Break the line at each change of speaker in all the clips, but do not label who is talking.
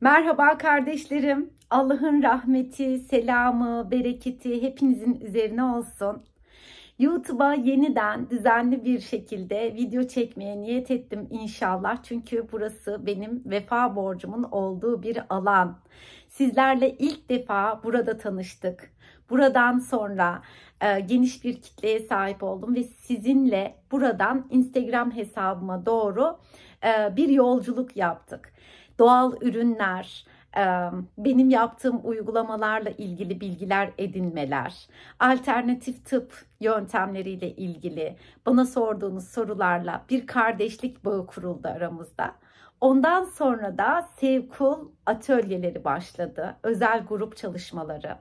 Merhaba kardeşlerim. Allah'ın rahmeti, selamı, bereketi hepinizin üzerine olsun. YouTube'a yeniden düzenli bir şekilde video çekmeye niyet ettim inşallah. Çünkü burası benim vefa borcumun olduğu bir alan. Sizlerle ilk defa burada tanıştık. Buradan sonra e, geniş bir kitleye sahip oldum ve sizinle buradan Instagram hesabıma doğru e, bir yolculuk yaptık doğal ürünler, e, benim yaptığım uygulamalarla ilgili bilgiler edinmeler, alternatif tıp yöntemleriyle ilgili bana sorduğunuz sorularla bir kardeşlik bağı kuruldu aramızda. Ondan sonra da Sevkul atölyeleri başladı. Özel grup çalışmaları.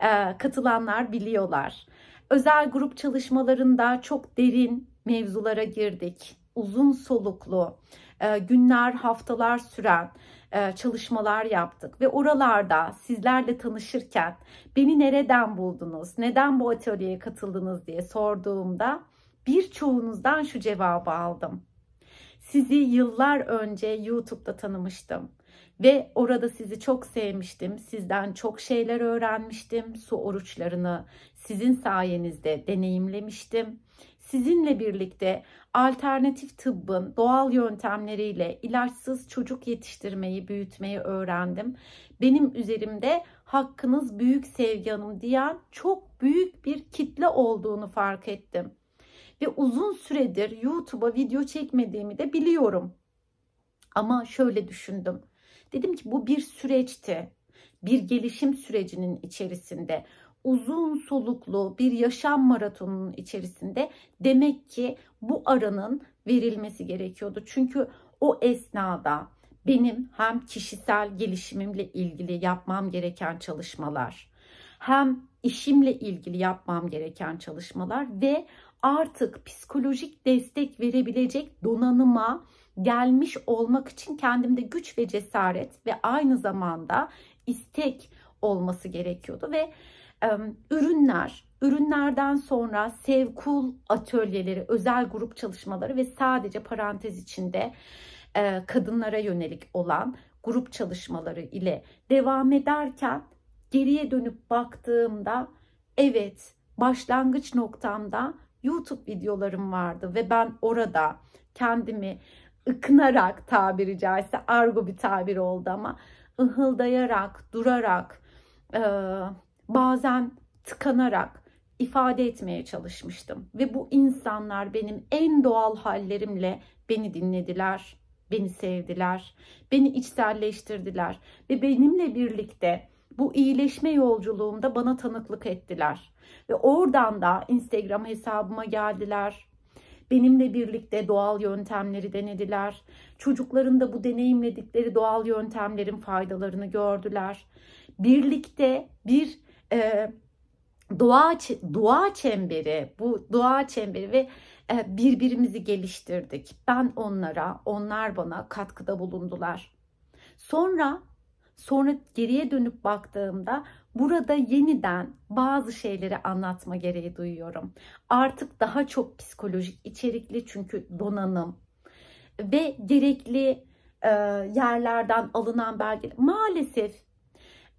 E, katılanlar biliyorlar. Özel grup çalışmalarında çok derin mevzulara girdik uzun soluklu e, günler haftalar süren e, çalışmalar yaptık ve oralarda sizlerle tanışırken beni nereden buldunuz, neden bu atölyeye katıldınız diye sorduğumda birçoğunuzdan şu cevabı aldım. Sizi yıllar önce YouTube'da tanımıştım. Ve orada sizi çok sevmiştim. Sizden çok şeyler öğrenmiştim. Su oruçlarını sizin sayenizde deneyimlemiştim. Sizinle birlikte alternatif tıbbın doğal yöntemleriyle ilaçsız çocuk yetiştirmeyi, büyütmeyi öğrendim. Benim üzerimde hakkınız büyük Sevgi Hanım diyen çok büyük bir kitle olduğunu fark ettim. Ve uzun süredir YouTube'a video çekmediğimi de biliyorum. Ama şöyle düşündüm. Dedim ki bu bir süreçti. Bir gelişim sürecinin içerisinde uzun soluklu bir yaşam maratonunun içerisinde demek ki bu aranın verilmesi gerekiyordu. Çünkü o esnada benim hem kişisel gelişimimle ilgili yapmam gereken çalışmalar, hem işimle ilgili yapmam gereken çalışmalar ve artık psikolojik destek verebilecek donanıma gelmiş olmak için kendimde güç ve cesaret ve aynı zamanda istek olması gerekiyordu ve e, ürünler, ürünlerden sonra sevkul atölyeleri, özel grup çalışmaları ve sadece parantez içinde e, kadınlara yönelik olan grup çalışmaları ile devam ederken geriye dönüp baktığımda evet başlangıç noktamda YouTube videolarım vardı ve ben orada kendimi ıknarak tabiri caizse argo bir tabir oldu ama ıhıldayarak, durarak, e, bazen tıkanarak ifade etmeye çalışmıştım. Ve bu insanlar benim en doğal hallerimle beni dinlediler, beni sevdiler, beni içselleştirdiler ve benimle birlikte bu iyileşme yolculuğumda bana tanıklık ettiler. Ve oradan da Instagram hesabıma geldiler. Benimle birlikte doğal yöntemleri denediler. Çocukların da bu deneyimledikleri doğal yöntemlerin faydalarını gördüler. Birlikte bir e, doğa doğa çemberi, bu doğa çemberi ve e, birbirimizi geliştirdik. Ben onlara, onlar bana katkıda bulundular. Sonra sonra geriye dönüp baktığımda burada yeniden bazı şeyleri anlatma gereği duyuyorum. Artık daha çok psikolojik içerikli çünkü donanım ve gerekli e, yerlerden alınan belge maalesef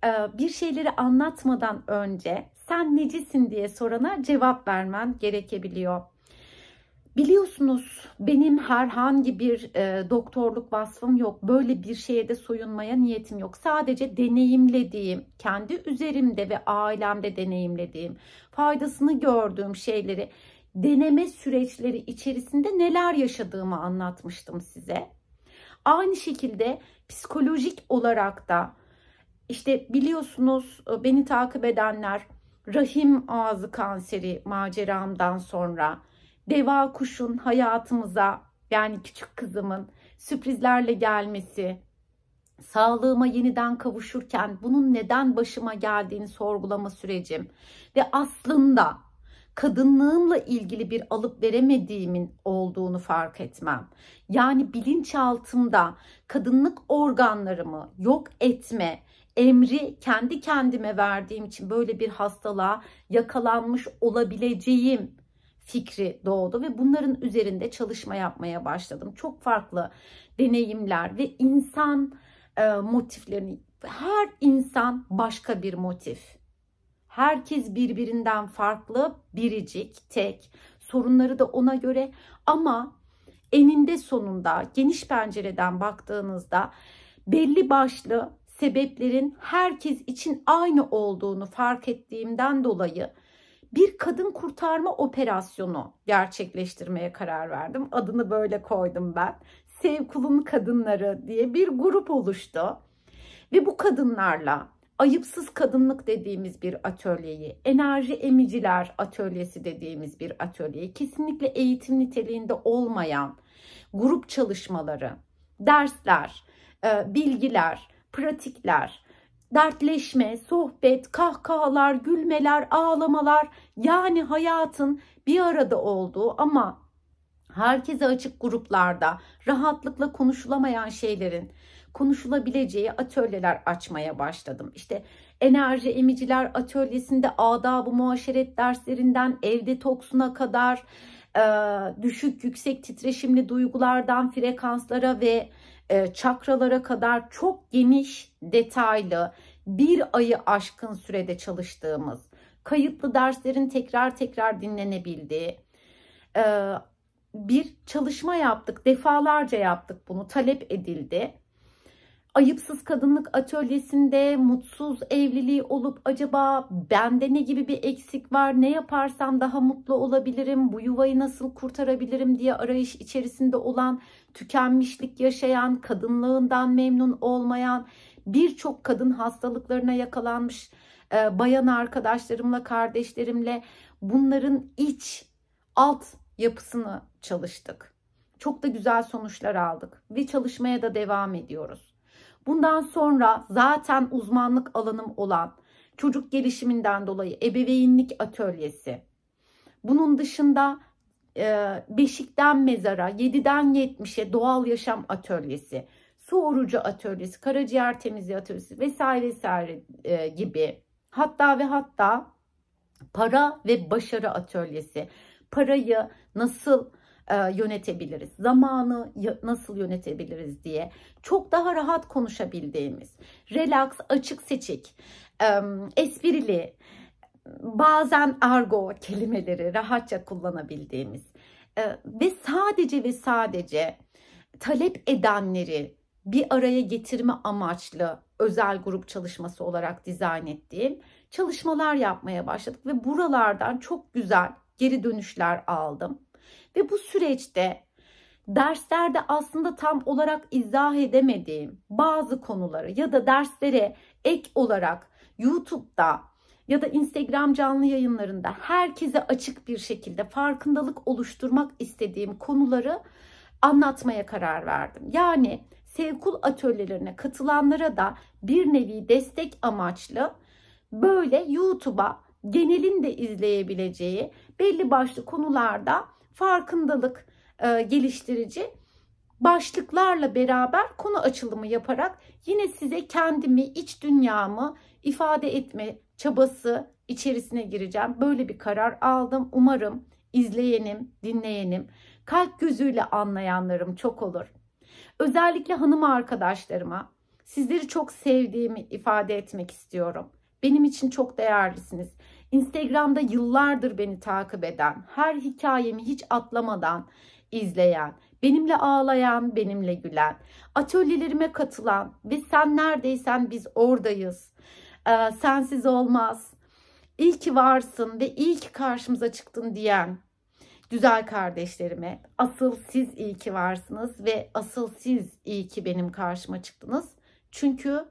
e, bir şeyleri anlatmadan önce sen necisin diye sorana cevap vermen gerekebiliyor. Biliyorsunuz benim herhangi bir e, doktorluk vasfım yok. Böyle bir şeye de soyunmaya niyetim yok. Sadece deneyimlediğim, kendi üzerimde ve ailemde deneyimlediğim, faydasını gördüğüm şeyleri deneme süreçleri içerisinde neler yaşadığımı anlatmıştım size. Aynı şekilde psikolojik olarak da işte biliyorsunuz e, beni takip edenler rahim ağzı kanseri maceramdan sonra deva kuşun hayatımıza yani küçük kızımın sürprizlerle gelmesi, sağlığıma yeniden kavuşurken bunun neden başıma geldiğini sorgulama sürecim ve aslında kadınlığımla ilgili bir alıp veremediğimin olduğunu fark etmem. Yani bilinçaltımda kadınlık organlarımı yok etme emri kendi kendime verdiğim için böyle bir hastalığa yakalanmış olabileceğim fikri doğdu ve bunların üzerinde çalışma yapmaya başladım. Çok farklı deneyimler ve insan e, motiflerini her insan başka bir motif. Herkes birbirinden farklı, biricik, tek. Sorunları da ona göre ama eninde sonunda geniş pencereden baktığınızda belli başlı sebeplerin herkes için aynı olduğunu fark ettiğimden dolayı bir kadın kurtarma operasyonu gerçekleştirmeye karar verdim. Adını böyle koydum ben. Sevkulun Kadınları diye bir grup oluştu. Ve bu kadınlarla ayıpsız kadınlık dediğimiz bir atölyeyi, enerji emiciler atölyesi dediğimiz bir atölyeyi, kesinlikle eğitim niteliğinde olmayan grup çalışmaları, dersler, e, bilgiler, pratikler, dertleşme, sohbet, kahkahalar, gülmeler, ağlamalar yani hayatın bir arada olduğu ama herkese açık gruplarda rahatlıkla konuşulamayan şeylerin konuşulabileceği atölyeler açmaya başladım. İşte enerji emiciler atölyesinde adab-ı muaşeret derslerinden evde toksuna kadar düşük yüksek titreşimli duygulardan frekanslara ve e, çakralara kadar çok geniş, detaylı, bir ayı aşkın sürede çalıştığımız, kayıtlı derslerin tekrar tekrar dinlenebildiği e, bir çalışma yaptık. Defalarca yaptık bunu. Talep edildi ayıpsız kadınlık atölyesinde mutsuz evliliği olup acaba bende ne gibi bir eksik var ne yaparsam daha mutlu olabilirim bu yuvayı nasıl kurtarabilirim diye arayış içerisinde olan tükenmişlik yaşayan kadınlığından memnun olmayan birçok kadın hastalıklarına yakalanmış e, bayan arkadaşlarımla kardeşlerimle bunların iç alt yapısını çalıştık. Çok da güzel sonuçlar aldık ve çalışmaya da devam ediyoruz. Bundan sonra zaten uzmanlık alanım olan çocuk gelişiminden dolayı ebeveynlik atölyesi. Bunun dışında e, Beşik'ten mezara, 7'den 70'e doğal yaşam atölyesi, su orucu atölyesi, karaciğer temizliği atölyesi vesaire vesaire e, gibi. Hatta ve hatta para ve başarı atölyesi. Parayı nasıl e, yönetebiliriz? Zamanı nasıl yönetebiliriz diye çok daha rahat konuşabildiğimiz, relax, açık seçik, e, esprili, bazen argo kelimeleri rahatça kullanabildiğimiz e, ve sadece ve sadece talep edenleri bir araya getirme amaçlı özel grup çalışması olarak dizayn ettiğim çalışmalar yapmaya başladık ve buralardan çok güzel geri dönüşler aldım. Ve bu süreçte derslerde aslında tam olarak izah edemediğim bazı konuları ya da derslere ek olarak YouTube'da ya da Instagram canlı yayınlarında herkese açık bir şekilde farkındalık oluşturmak istediğim konuları anlatmaya karar verdim. Yani Sevkul atölyelerine katılanlara da bir nevi destek amaçlı böyle YouTube'a genelin de izleyebileceği belli başlı konularda farkındalık e, geliştirici başlıklarla beraber konu açılımı yaparak yine size kendimi, iç dünyamı ifade etme çabası içerisine gireceğim. Böyle bir karar aldım. Umarım izleyenim, dinleyenim, kalp gözüyle anlayanlarım çok olur. Özellikle hanım arkadaşlarıma sizleri çok sevdiğimi ifade etmek istiyorum. Benim için çok değerlisiniz. Instagram'da yıllardır beni takip eden, her hikayemi hiç atlamadan izleyen, benimle ağlayan, benimle gülen, atölyelerime katılan ve sen neredeysen biz oradayız, ee, sensiz olmaz, iyi ki varsın ve iyi ki karşımıza çıktın diyen güzel kardeşlerime asıl siz iyi ki varsınız ve asıl siz iyi ki benim karşıma çıktınız. Çünkü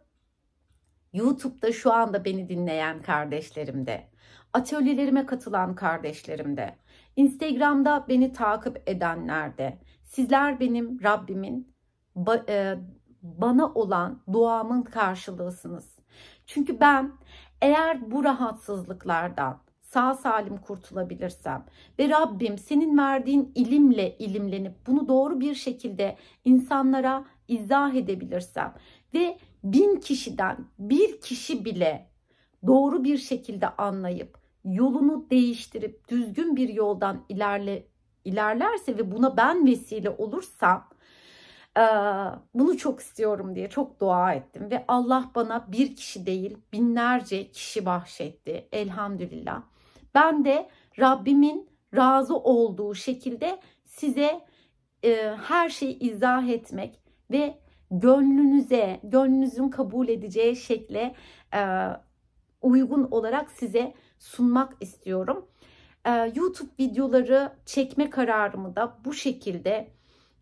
YouTube'da şu anda beni dinleyen kardeşlerim de atölyelerime katılan kardeşlerimde, Instagram'da beni takip edenlerde, sizler benim Rabbimin e, bana olan duamın karşılığısınız. Çünkü ben eğer bu rahatsızlıklardan sağ salim kurtulabilirsem ve Rabbim senin verdiğin ilimle ilimlenip bunu doğru bir şekilde insanlara izah edebilirsem ve bin kişiden bir kişi bile doğru bir şekilde anlayıp yolunu değiştirip düzgün bir yoldan ilerle ilerlerse ve buna ben vesile olursam e, bunu çok istiyorum diye çok dua ettim ve Allah bana bir kişi değil binlerce kişi bahşetti elhamdülillah. Ben de Rabbimin razı olduğu şekilde size e, her şeyi izah etmek ve gönlünüze, gönlünüzün kabul edeceği şekle e, uygun olarak size sunmak istiyorum. Ee, YouTube videoları çekme kararımı da bu şekilde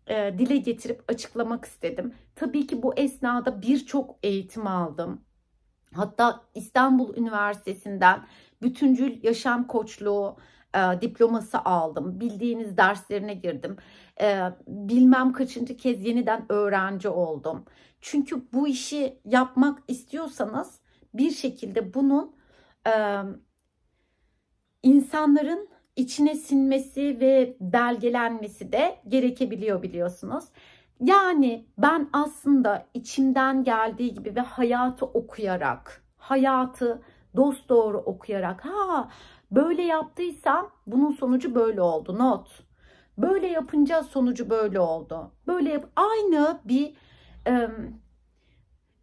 e, dile getirip açıklamak istedim. Tabii ki bu esnada birçok eğitim aldım. Hatta İstanbul Üniversitesi'nden bütüncül yaşam koçluğu e, diploması aldım. Bildiğiniz derslerine girdim. E, bilmem kaçıncı kez yeniden öğrenci oldum. Çünkü bu işi yapmak istiyorsanız bir şekilde bunun e, insanların içine sinmesi ve belgelenmesi de gerekebiliyor biliyorsunuz. Yani ben aslında içimden geldiği gibi ve hayatı okuyarak, hayatı dost doğru okuyarak ha böyle yaptıysam bunun sonucu böyle oldu not. Böyle yapınca sonucu böyle oldu. Böyle yap aynı bir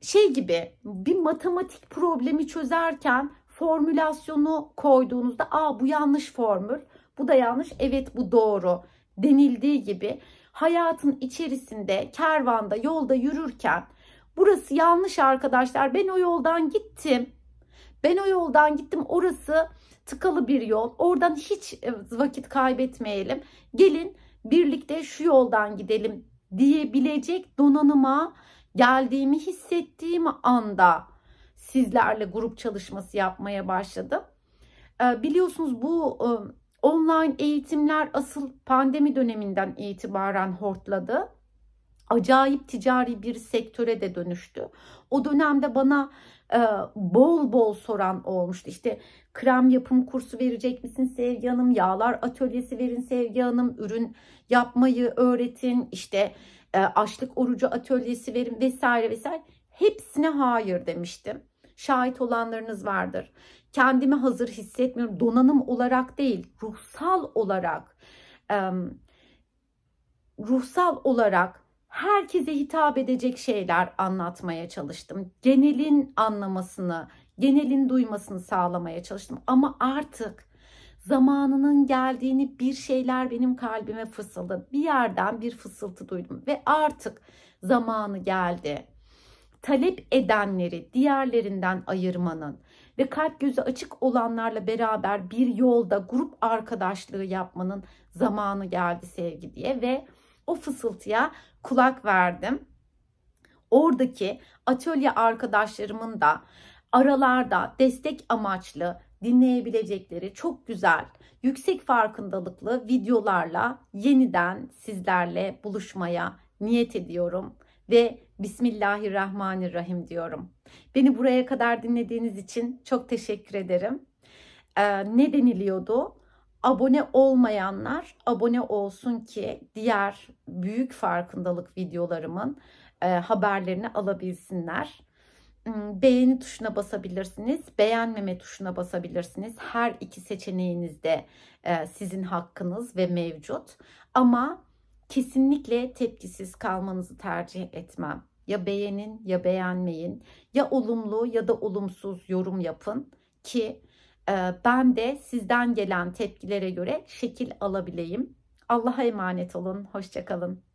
şey gibi bir matematik problemi çözerken formülasyonu koyduğunuzda "Aa bu yanlış formül, bu da yanlış, evet bu doğru." denildiği gibi hayatın içerisinde kervanda yolda yürürken burası yanlış arkadaşlar. Ben o yoldan gittim. Ben o yoldan gittim. Orası tıkalı bir yol. Oradan hiç e, vakit kaybetmeyelim. Gelin birlikte şu yoldan gidelim diyebilecek donanıma geldiğimi hissettiğim anda sizlerle grup çalışması yapmaya başladım. Ee, biliyorsunuz bu e, online eğitimler asıl pandemi döneminden itibaren hortladı. Acayip ticari bir sektöre de dönüştü. O dönemde bana e, bol bol soran olmuştu. İşte krem yapım kursu verecek misin Sevgi Hanım? Yağlar atölyesi verin Sevgi Hanım. Ürün yapmayı öğretin. İşte e, açlık orucu atölyesi verin vesaire vesaire. Hepsine hayır demiştim şahit olanlarınız vardır. Kendimi hazır hissetmiyorum. Donanım olarak değil, ruhsal olarak, ruhsal olarak herkese hitap edecek şeyler anlatmaya çalıştım. Genelin anlamasını, genelin duymasını sağlamaya çalıştım. Ama artık zamanının geldiğini bir şeyler benim kalbime fısıldadı. Bir yerden bir fısıltı duydum ve artık zamanı geldi talep edenleri diğerlerinden ayırmanın ve kalp gözü açık olanlarla beraber bir yolda grup arkadaşlığı yapmanın zamanı geldi sevgi diye ve o fısıltıya kulak verdim. Oradaki atölye arkadaşlarımın da aralarda destek amaçlı dinleyebilecekleri çok güzel, yüksek farkındalıklı videolarla yeniden sizlerle buluşmaya niyet ediyorum ve Bismillahirrahmanirrahim diyorum. Beni buraya kadar dinlediğiniz için çok teşekkür ederim. Ee, ne deniliyordu? Abone olmayanlar abone olsun ki diğer büyük farkındalık videolarımın e, haberlerini alabilsinler hmm, beğeni tuşuna basabilirsiniz, beğenmeme tuşuna basabilirsiniz. Her iki seçeneğinizde e, sizin hakkınız ve mevcut. Ama kesinlikle tepkisiz kalmanızı tercih etmem. Ya beğenin ya beğenmeyin. Ya olumlu ya da olumsuz yorum yapın ki e, ben de sizden gelen tepkilere göre şekil alabileyim. Allah'a emanet olun. Hoşçakalın.